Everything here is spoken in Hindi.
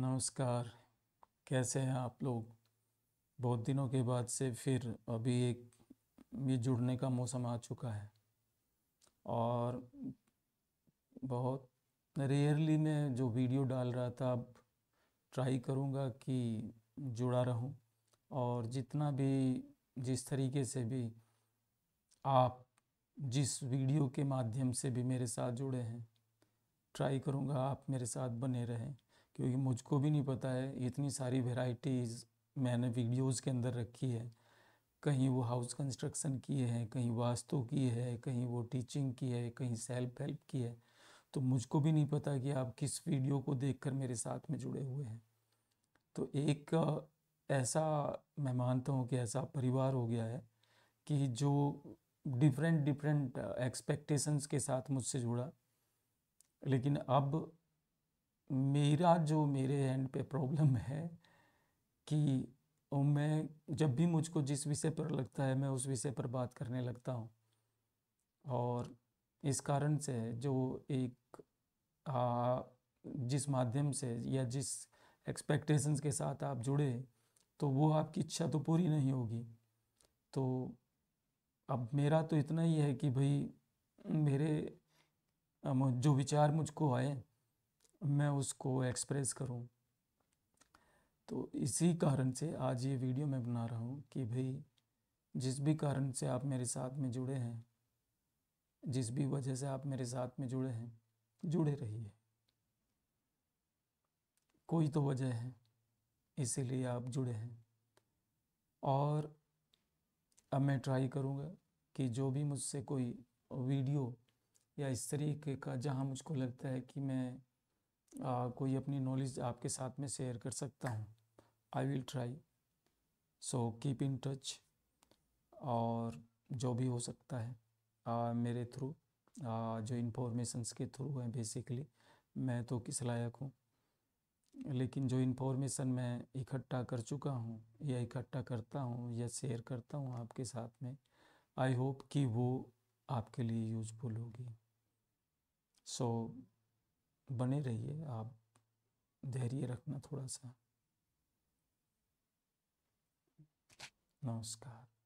नमस्कार कैसे हैं आप लोग बहुत दिनों के बाद से फिर अभी एक ये जुड़ने का मौसम आ चुका है और बहुत रेयरली मैं जो वीडियो डाल रहा था अब ट्राई करूँगा कि जुड़ा रहूँ और जितना भी जिस तरीके से भी आप जिस वीडियो के माध्यम से भी मेरे साथ जुड़े हैं ट्राई करूँगा आप मेरे साथ बने रहें क्योंकि मुझको भी नहीं पता है इतनी सारी वेराइटीज़ मैंने वीडियोज़ के अंदर रखी है कहीं वो हाउस कंस्ट्रक्शन की है कहीं वास्तु की है कहीं वो टीचिंग की है कहीं सेल्फ हेल्प की है तो मुझको भी नहीं पता कि आप किस वीडियो को देखकर मेरे साथ में जुड़े हुए हैं तो एक ऐसा मैं मानता हूँ कि ऐसा परिवार हो गया है कि जो डिफरेंट डिफरेंट एक्सपेक्टेशंस के साथ मुझसे जुड़ा लेकिन अब मेरा जो मेरे एंड पे प्रॉब्लम है कि मैं जब भी मुझको जिस विषय पर लगता है मैं उस विषय पर बात करने लगता हूँ और इस कारण से जो एक आ, जिस माध्यम से या जिस एक्सपेक्टेशंस के साथ आप जुड़े तो वो आपकी इच्छा तो पूरी नहीं होगी तो अब मेरा तो इतना ही है कि भाई मेरे जो विचार मुझको आए मैं उसको एक्सप्रेस करूं तो इसी कारण से आज ये वीडियो मैं बना रहा हूं कि भाई जिस भी कारण से आप मेरे साथ में जुड़े हैं जिस भी वजह से आप मेरे साथ में जुड़े हैं जुड़े रहिए कोई तो वजह है इसीलिए आप जुड़े हैं और अब मैं ट्राई करूँगा कि जो भी मुझसे कोई वीडियो या इस तरीके का जहाँ मुझको लगता है कि मैं कोई अपनी नॉलेज आपके साथ में शेयर कर सकता हूँ I will try so keep in touch और जो भी हो सकता है आ, मेरे थ्रू जो इन्फॉर्मेशंस के थ्रू हैं बेसिकली मैं तो किस लायक हूँ लेकिन जो इन्फॉर्मेशन मैं इकट्ठा कर चुका हूँ या इकट्ठा करता हूँ या शेयर करता हूँ आपके साथ में आई होप कि वो आपके लिए यूजफुल होगी सो so, बने रहिए आप धैर्य रखना थोड़ा सा नमस्कार